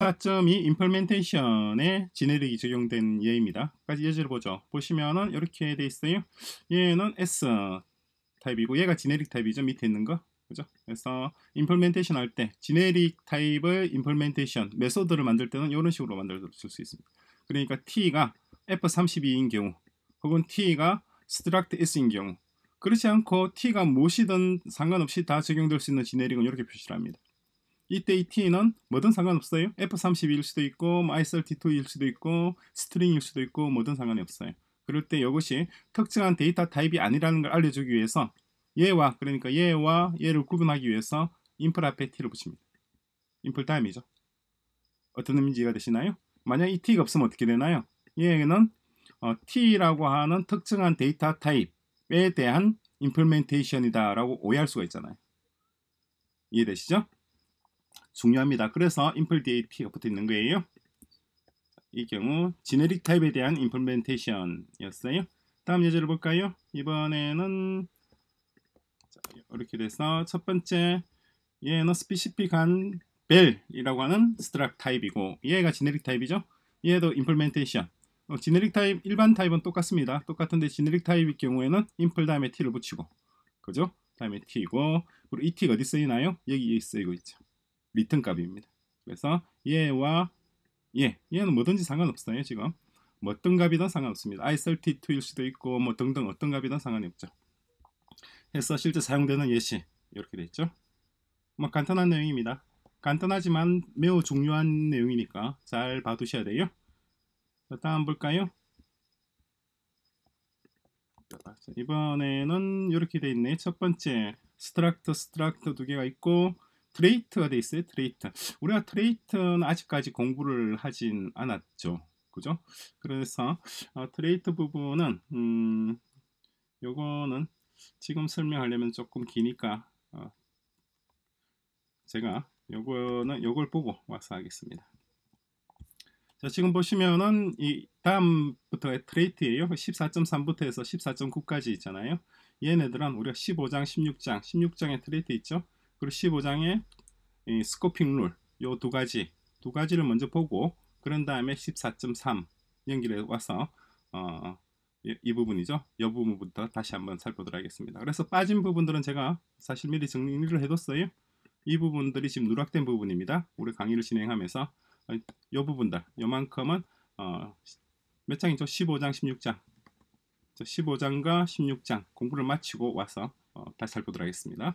4.2 임플멘테이션에 진해력이 적용된 예입니다. 까지 예제를 보죠. 보시면은 이렇게 돼 있어요. 얘는 S 타입이고 얘가 지네릭 타입이죠. 밑에 있는 거. 그죠? 그래서 임플멘테이션 할때 지네릭 타입의 임플멘테이션 메소드를 만들 때는 이런 식으로 만들어 쓸수 있습니다. 그러니까 T가 F32인 경우 혹은 T가 struct S인 경우 그렇지 않고 T가 무엇이든 상관없이 다 적용될 수 있는 지네릭은 이렇게 표시를 합니다. 이때 이 t는 뭐든 상관없어요. f32일 수도 있고 뭐 i s l t 2일 수도 있고 스트링일 수도 있고 뭐든 상관이 없어요. 그럴 때 이것이 특정한 데이터 타입이 아니라는 걸 알려주기 위해서 얘와 그러니까 얘와 얘를 구분하기 위해서 인플 앞에 t를 붙입니다. 인플 타임이죠 어떤 의미인지 이해가 되시나요? 만약 이 t가 없으면 어떻게 되나요? 얘는 어, t라고 하는 특정한 데이터 타입에 대한 인플멘테이션이다라고 오해할 수가 있잖아요. 이해되시죠? 중요합니다. 그래서 인플 뒤에 t가 붙어 있는 거예요. 이 경우 지네릭 타입에 대한 임플멘테이션이었어요. 다음 예제를 볼까요? 이번에는 이렇게 돼서 첫 번째 얘는 스피시픽한 벨이라고 하는 스트락 타입이고 얘가 지네릭 타입이죠. 얘도 임플멘테이션 어, 지네릭 타입 일반 타입은 똑같습니다. 똑같은데 지네릭 타입일 경우에는 인플 다음에 t를 붙이고 그죠? 다음에 t이고 그리고 이 t가 어디 쓰이나요? 여기 쓰이고 있죠. 리턴 값입니다. 그래서 얘와 얘, 얘는 뭐든지 상관없어요. 지금 뭐 어떤 값이든 상관없습니다. i32일 수도 있고 뭐 등등 어떤 값이든 상관이 없죠. 해서 실제 사용되는 예시 이렇게 돼 있죠. 뭐 간단한 내용입니다. 간단하지만 매우 중요한 내용이니까 잘 봐두셔야 돼요. 다음 볼까요? 이번에는 이렇게 돼 있네. 첫 번째 스트락트 스트락트 두 개가 있고 트레이트가 돼 있어요. 트레이트. 우리가 트레이트는 아직까지 공부를 하진 않았죠. 그죠? 그래서 어, 트레이트 부분은 음, 요거는 지금 설명하려면 조금 기니까 어, 제가 요거는 요걸 보고 와서 하겠습니다. 자, 지금 보시면은 이 다음부터의 트레이트예요. 14.3부터 해서 14.9까지 있잖아요. 얘네들은 우리가 15장, 16장, 16장의 트레이트 있죠. 그리고 15장의 스코핑 룰, 요 두 가지, 두 가지를 먼저 보고 그런 다음에 14.3 연결해 와서 어, 이, 이 부분이죠. 이 부분부터 다시 한번 살펴보도록 하겠습니다. 그래서 빠진 부분들은 제가 사실 미리 정리를 해뒀어요. 이 부분들이 지금 누락된 부분입니다. 우리 강의를 진행하면서 이 부분들, 요만큼은 어, 몇 장이죠? 15장, 16장. 15장과 16장 공부를 마치고 와서 어, 다시 살펴보도록 하겠습니다.